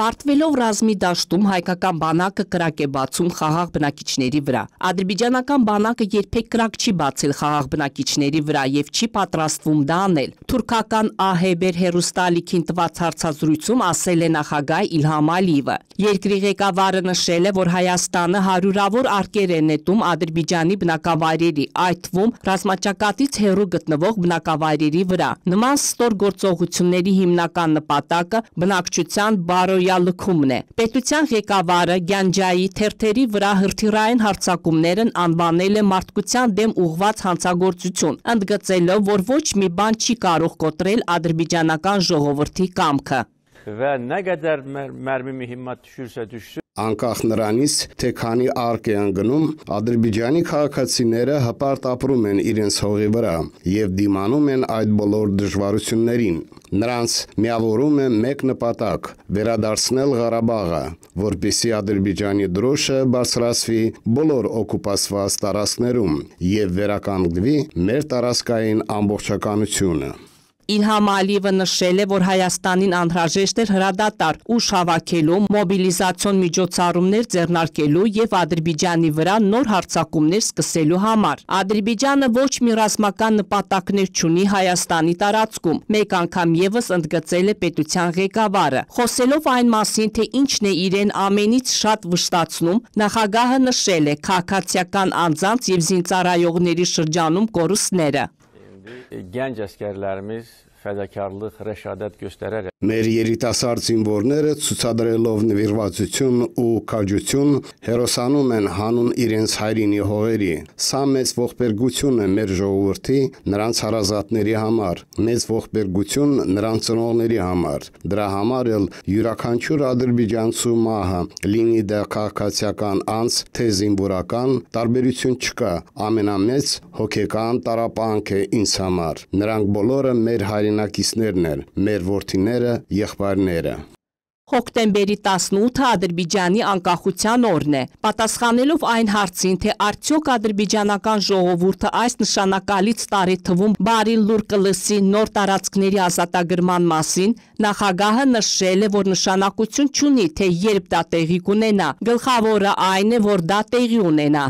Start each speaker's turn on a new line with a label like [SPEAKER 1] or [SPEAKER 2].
[SPEAKER 1] Պարտվելով ռազմի դաշտում հայկական բանակը կրակ է բացում խաղաղ բնակիչների վրա։ Ադրբիջանական բանակը երբեք կրակ չի բացել խաղաղ բնակիչների վրա և չի պատրաստվում դա անել։ Թուրքական ահեբեր հերուստալիքին տված հարցազրույցում ասել է նախագահ Իլհամ Ալիևը։ Երկրի ղեկավարը նշել է, որ Հայաստանը հարյուրավոր արկեր է նետում Ադրբիջանի բնակավայրերի, այդ թվում ռազմաճակատից հեռու գտնվող բնակավայրերի վրա։ Նման ստոր գործողությունների հիմնական նպատակը բնակչության բարոյալքումն է։ Պետության ղեկավարը Գյանջայի թերթերի վրա հրթիռային հարձակումներն անվանել է մարդկության դեմ ուղված հանցագործություն, ընդգծելով, որ ոչ մի բան չի կարող կոտրել ադրբիջանական ժողովրդի կամքը və nə qədər mərmimi himmat düşürsə düşsün
[SPEAKER 2] Անկախ նրանից, թե քանի արկ է ընկնում, ադրբեջանի քաղաքացիները հպարտ ապրում են իրենց հողի վրա եւ դիմանում են այդ բոլոր դժվարություններին։ Նրանց միավորում է մեկ նպատակ՝ վերադարձնել Ղարաբաղը, որբիսի Ադրբեջանի դրոշը բարձրացվի բոլոր օկուպացված տարածքներում եւ վերականգնվի մեր տարածքային ամբողջականությունը։
[SPEAKER 1] Իլհամ Ալիևը նշել է, որ Հայաստանին անհրաժեշտ էր հրադադար ուշ հավաքելու, մոբիլիզացիոն միջոցառումներ ձեռնարկելու եւ Ադրբիջանի վրա նոր հարձակումներ սկսելու համար։ Ադրբիջանը ոչ մի ռազմական նպատակներ չունի Հայաստանի տարածքում։ Մեկ անգամ եւս ընդգծել է պետության ղեկավարը։ Խոսելով այն մասին, թե ինչն է իրեն ամենից շատ վշտացնում, նախագահը նշել է քաղաքացիական անձանց եւ զինծառայողների շրջանում կորուստները։
[SPEAKER 2] genç askerlerimiz ֆեդակարlıq, ռեշադət göstərərək Մեր երիտասարդ զինվորները ցուցադրելով նվիրվածություն ու քաջություն հերոսանում են հանուն իրենց հայրենի հողերի։ Սա մեծ ողբերգություն է մեր ժողովրդի, նրանց հարազատների համար, մեծ ողբերգություն նրանց ծնողների համար։ Դրա համար էլ յուրաքանչյուր ադրբեջանցու մահը, լինի դա քաղաքացիական անձ, թե զինվորական, տարբերություն չկա։ Ամենամեծ հոգեկան տարապանք է ինձ համար։ Նրանք բոլորը մեր հայր տարինակիցներն են, մեր որդիները, եղբայրները։
[SPEAKER 1] Հոկտեմբերի 18-ը ադրբիջանի անկախության օրն է։ Պատասխանելով այն հարցին, թե արդյոք ադրբիջանական ժողովուրդը այս նշանակալից տարի թվում բարին լուր կլսի նոր տարածքների ազատագրման մասին, նախագահը նշել է, որ նշանակություն չունի, թե երբ դա տեղի կունենա, գլխավորը այն է, որ դա տեղի ունենա։